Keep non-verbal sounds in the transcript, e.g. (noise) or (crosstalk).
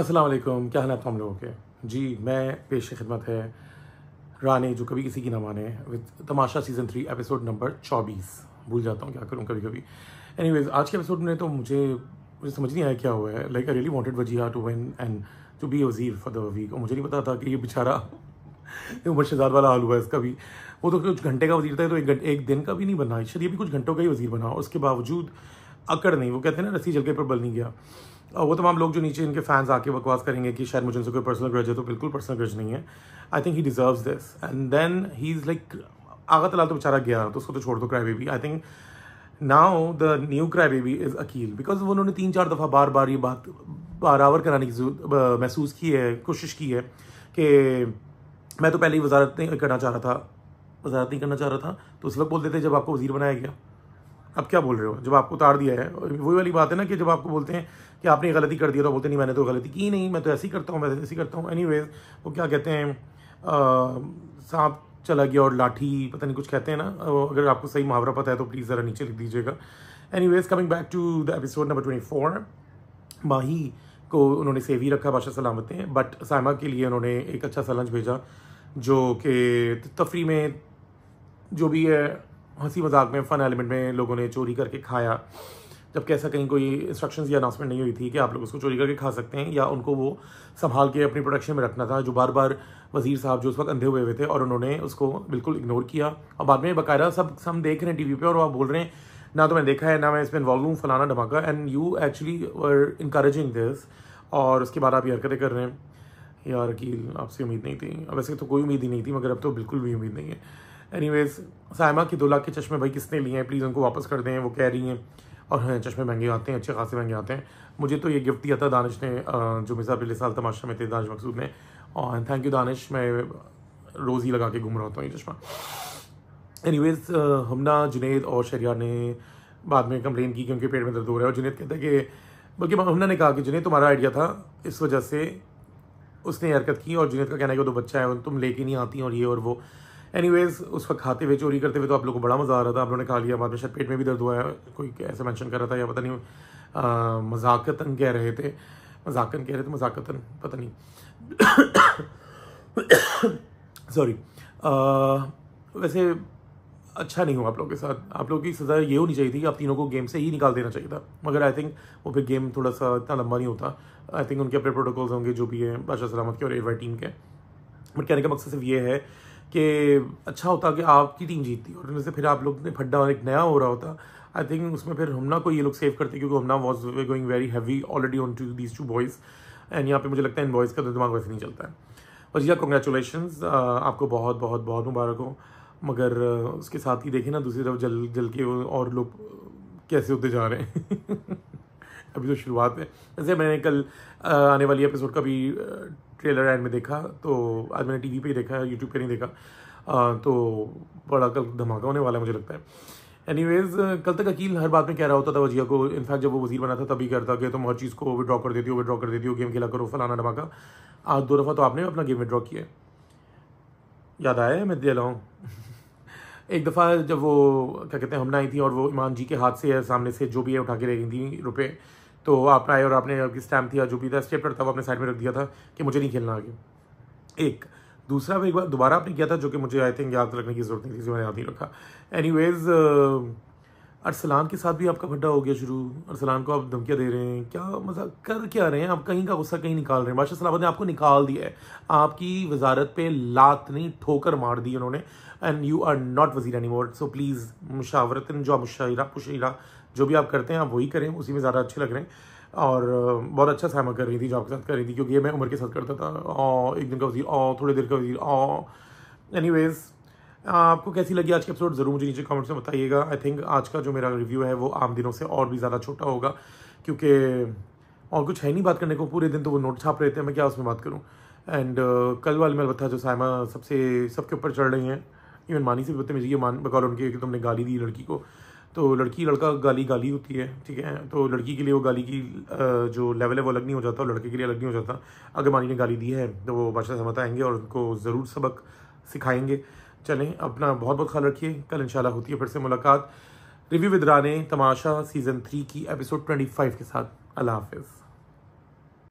अस्सलाम वालेकुम क्या हाल हम लोगों के जी मैं पेश खिदमत है रानी जो कभी किसी की ना माने with Tamasha season three episode number चौबीस भूल जाता हूँ क्या करूँ कभी कभी वेज आज के एपिसोड में तो मुझे मुझे समझ नहीं आया क्या हुआ है लाइक आई रियली वॉन्टेड वजी to win and to be वजीर फॉर द वीक और मुझे नहीं पता था कि ये बेचारा (laughs) उमर शहजाद वाला हाल हुआ है इसका भी वो तो कुछ घंटे का वजीर था तो एक, घंटे एक दिन का भी नहीं बना शरीर भी कुछ घंटों का ही वजीर बना उसके बावजूद अकड़ नहीं वो कहते हैं ना रस्सी जलके पर बल नहीं गया वो तमाम लोग जो नीचे इनके फैंस आके बकवास करेंगे कि शायद मुझे उनसे कोई पर्सनल ग्रज है तो बिल्कुल पर्सनल ग्रज नहीं है I think he deserve this and then he is like Agha Talal तो बेचारा गया तो उसको तो छोड़ दो cry baby I think now the new cry baby is Aqeel because उन्होंने तीन चार दफ़ा बार बार ये बात बरावर कराने की महसूस की है कोशिश की है कि मैं तो पहले ही वजारत नहीं करना चाह रहा था वजारत नहीं करना चाह रहा था तो उस वक्त बोल देते जब आपको वजीर बनाया गया अब क्या बोल रहे हो जब आपको उतार दिया है वही वाली बात है ना कि जब आपको बोलते हैं कि आपने गलती कर दिया तो बोलते नहीं मैंने तो गलती की नहीं मैं तो ऐसी करता हूँ मैं ऐसी करता हूँ एनी वो क्या कहते हैं सांप चला गया और लाठी पता नहीं कुछ कहते हैं ना अगर आपको सही मुहावरा पता है तो प्लीज़ ज़रा नीचे लिख दीजिएगा anyways coming back to the episode number twenty four Mahi को उन्होंने सेव ही रखा बादशाह सलामत ने बट सामा के लिए उन्होंने एक अच्छा सा लंच भेजा जो कि तफरी में जो भी है हंसी मजाक में फ़न एलिमेंट में लोगों ने चोरी करके खाया जबकि ऐसा कहीं कोई इंस्ट्रक्शंस या अनाउंसमेंट नहीं हुई थी कि आप लोग उसको चोरी करके खा सकते हैं या उनको वो संभाल के अपनी प्रोडक्शन में रखना था जो बार बार वजीर साहब जो उस वक्त अंधे हुए हुए थे और उन्होंने उसको बिल्कुल इग्नोर किया और बाद में बाकायदा सब हम देख रहे हैं टीवी पे और आप बोल रहे हैं ना तो मैंने देखा है ना मैं इसमें इन्वॉल्व हूँ फलाना धमाका and you actually were encouraging this और उसके बाद आप ये हरकतें कर रहे हैं यार कि आपसे उम्मीद नहीं थी वैसे तो कोई उम्मीद ही नहीं थी मगर अब तो बिल्कुल भी उम्मीद नहीं है एनीवेज साइमा की दो लाख के चश्मे भाई किसने लिए हैं प्लीज़ उनको वापस कर दें वो कह रही हैं और हैं चश्मे महंगे आते हैं अच्छे खासे महंगे आते हैं मुझे तो ये गिफ्ट दिया था दानिश ने जो मिसा पिछले साल तमाशा में थे दानिश मकसूद ने और थैंक यू दानिश मैं रोज़ ही लगा के घूम रहा होता हूँ ये चश्मा एनीवेज हमना जुनेद और शरिया ने बाद में कंप्लेन की क्योंकि पेट में दर्द हो रहा है और जुनेद कहता है कि बल्कि हमना ने कहा कि जुनेद तुम्हारा आइडिया था इस वजह से उसने हरकत की और जुनेद का कहना है कि वो दो तो बच्चा है तुम लेके नहीं आती और ये और वो एनीवेज उस वक्त खाते हुए चोरी करते हुए तो आप लोगों को बड़ा मज़ा आ रहा था आप लोगों ने खा लिया बाद में शायद पेट में भी दर्द हुआ है कोई ऐसे मेंशन कर रहा था या पता नहीं मजाकतन कह रहे थे मजाकन कह रहे थे मजाकतन पता नहीं सॉरी वैसे अच्छा नहीं हुआ आप लोगों के साथ आप लोगों की सज़ा ये होनी चाहिए थी कि आप तीनों को गेम से ही निकाल देना चाहिए था मगर आई थिंक वो फिर गेम थोड़ा सा इतना लंबा नहीं होता आई थिंक उनके अपने प्रोटोकॉल्स होंगे जो भी हैं बादशाह सलामत के और एडवाई टीम के बट कहने का मकसद सिर्फ ये है कि अच्छा होता कि आपकी टीम जीतती और से फिर आप लोग ने फड्डा एक नया हो रहा होता आई थिंक उसमें फिर हमना को ये लोग सेव करते क्योंकि Hamna was going very heavy already on to these two boys एंड यहाँ पे मुझे लगता है इन बॉयज़ का तो दिमाग वैसे नहीं चलता है और या कंग्रेचुलेशन आपको बहुत बहुत बहुत मुबारक हो मगर uh, उसके साथ ही देखें ना दूसरी तरफ जल जल के और लोग uh, कैसे होते जा रहे हैं (laughs) अभी तो शुरुआत है जैसे मैंने कल uh, आने वाली एपिसोड का भी ट्रेलर एंड में देखा तो आज मैंने टीवी पे ही देखा यूट्यूब पे नहीं देखा आ, तो बड़ा कल धमाका होने वाला है मुझे लगता है एनीवेज कल तक अकील हर बात में कह रहा होता था वजिया को इनफैक्ट जब वो वजीर बना था तभी करता कि तुम हर चीज़ को विड्रॉ कर देती हो विड्रॉ कर देती हो गेम खेला करो फलाना धमाका आज दो दफ़ा तो आपने अपना गेम विड्रॉ किया याद आया मैं दे रहा हूँ (laughs) एक दफ़ा जब वो क्या कहते हैं हमने आई थी और वो ईमान जी के हाथ से सामने से जो भी है उठा के रह गई थी रुपये तो आप आए और आपने आपकी स्टैम्प थी या जो भी था स्टेप था वो अपने साइड में रख दिया था कि मुझे नहीं खेलना आगे एक दूसरा वो एक बार दोबारा आपने किया था जो कि मुझे आई थिंक याद रखने की ज़रूरत नहीं थी मैंने याद नहीं रखा वेज़ अरसलान के साथ भी आपका भड्डा हो गया शुरू अरसलान को आप धमकियाँ दे रहे हैं क्या मज़ा कर क्या रहे हैं आप कहीं का गुस्सा कहीं निकाल रहे हैं बादशाह सलामत ने आपको निकाल दिया है आपकी वजारत पे लात नहीं ठोकर मार दी उन्होंने एंड यू आर नॉट वजीर एनी मोर सो प्लीज़ मुशावरतन जो मुशा मुशाहिरा जो भी आप करते हैं आप वही करें उसी में ज़्यादा अच्छे लग रहे हैं और बहुत अच्छा सहमा कर रही थी जॉब के साथ कर रही थी क्योंकि ये मैं उम्र के साथ करता था और एक दिन का वजीर और थोड़ी देर का वजीर और एनी आपको कैसी लगी आज की एपिसोड ज़रूर मुझे नीचे कमेंट्स में बताइएगा आई थिंक आज का जो मेरा रिव्यू है वो आम दिनों से और भी ज़्यादा छोटा होगा क्योंकि और कुछ है नहीं बात करने को पूरे दिन तो वो नोट छाप रहे थे मैं क्या उसमें बात करूँ एंड uh, कल वाले में अलबत्ता जो सायमा सबसे सबके ऊपर चढ़ रही हैं इवन मानी से भी मुझे ये मान बकौल उनकी कि तुमने गाली दी लड़की को तो लड़की लड़का गाली गाली होती है ठीक है तो लड़की के लिए वो गाली की जो लेवल है वो अलग नहीं हो जाता और लड़के के लिए अलग नहीं हो जाता अगर मानी ने गाली दी है तो वो बादशाह समझ आएंगे और उनको ज़रूर सबक सिखाएंगे चलें अपना बहुत बहुत ख्याल रखिए कल इंशाल्लाह होती है फिर से मुलाकात रिव्यू विदरा तमाशा सीज़न थ्री की एपिसोड ट्वेंटी फाइव के साथ अल्लाह हाफिज़